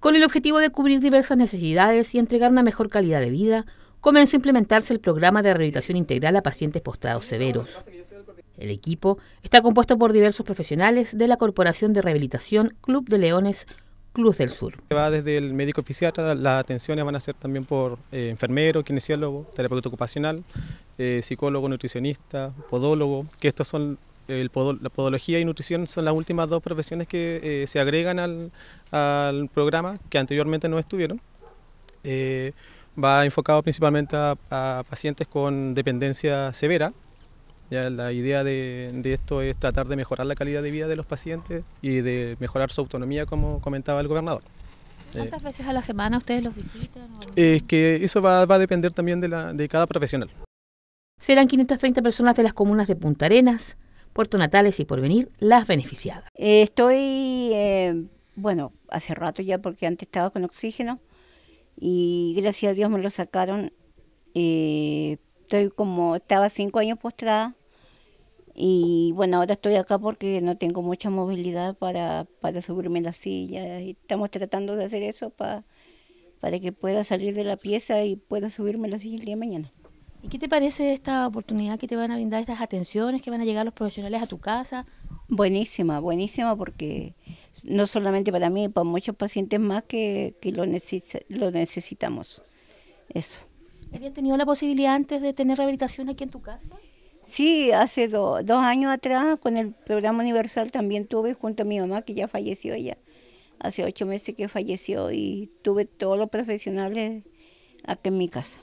Con el objetivo de cubrir diversas necesidades y entregar una mejor calidad de vida, comenzó a implementarse el programa de rehabilitación integral a pacientes postrados severos. El equipo está compuesto por diversos profesionales de la Corporación de Rehabilitación Club de Leones Cruz del Sur. Va desde el médico oficial, las atenciones van a ser también por eh, enfermero, kinesiólogo, terapeuta ocupacional, eh, psicólogo, nutricionista, podólogo, que estos son la podología y nutrición son las últimas dos profesiones que eh, se agregan al, programa que anteriormente no estuvieron. Eh, va enfocado principalmente a, pacientes con dependencia severa. la idea de, esto es tratar de mejorar la calidad de vida de los pacientes y de mejorar su autonomía, como comentaba el gobernador. Eh, ¿Cuántas veces a la semana ustedes los visitan? Es que eso va, a depender también de cada profesional. Serán 530 personas de las comunas de Punta Arenas, Puerto Natales y por venir las beneficiadas. Eh, estoy, eh, bueno, hace rato ya porque antes estaba con oxígeno y gracias a Dios me lo sacaron. Eh, estoy como, estaba cinco años postrada y bueno, ahora estoy acá porque no tengo mucha movilidad para, subirme en la silla. Estamos tratando de hacer eso para para que pueda salir de la pieza y pueda subirme la silla el día de mañana qué te parece esta oportunidad que te van a brindar, estas atenciones que van a llegar los profesionales a tu casa? Buenísima, buenísima, porque no solamente para mí, para muchos pacientes más que, lo, necesitamos. Eso. ¿Habías tenido la posibilidad antes de tener rehabilitación aquí en tu casa? Sí, hace dos años atrás con el programa universal también tuve junto a mi mamá que ya falleció ella. Hace ocho meses que falleció y tuve todos los profesionales aquí en mi casa.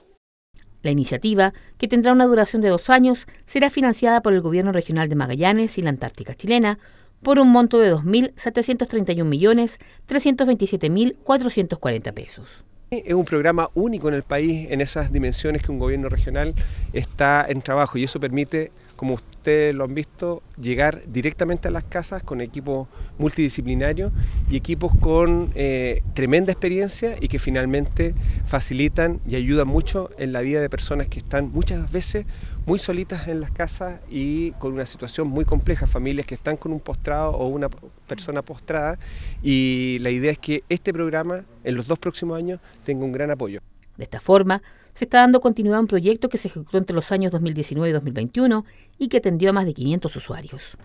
La iniciativa, que tendrá una duración de dos años, será financiada por el Gobierno Regional de Magallanes y la Antártica Chilena por un monto de 2.731.327.440 pesos. Es un programa único en el país en esas dimensiones que un gobierno regional está en trabajo y eso permite como ustedes lo han visto, llegar directamente a las casas con equipos multidisciplinarios y equipos con eh, tremenda experiencia y que finalmente facilitan y ayudan mucho en la vida de personas que están muchas veces muy solitas en las casas y con una situación muy compleja, familias que están con un postrado o una persona postrada y la idea es que este programa en los dos próximos años tenga un gran apoyo. De esta forma, se está dando continuidad a un proyecto que se ejecutó entre los años 2019 y 2021 y que atendió a más de 500 usuarios.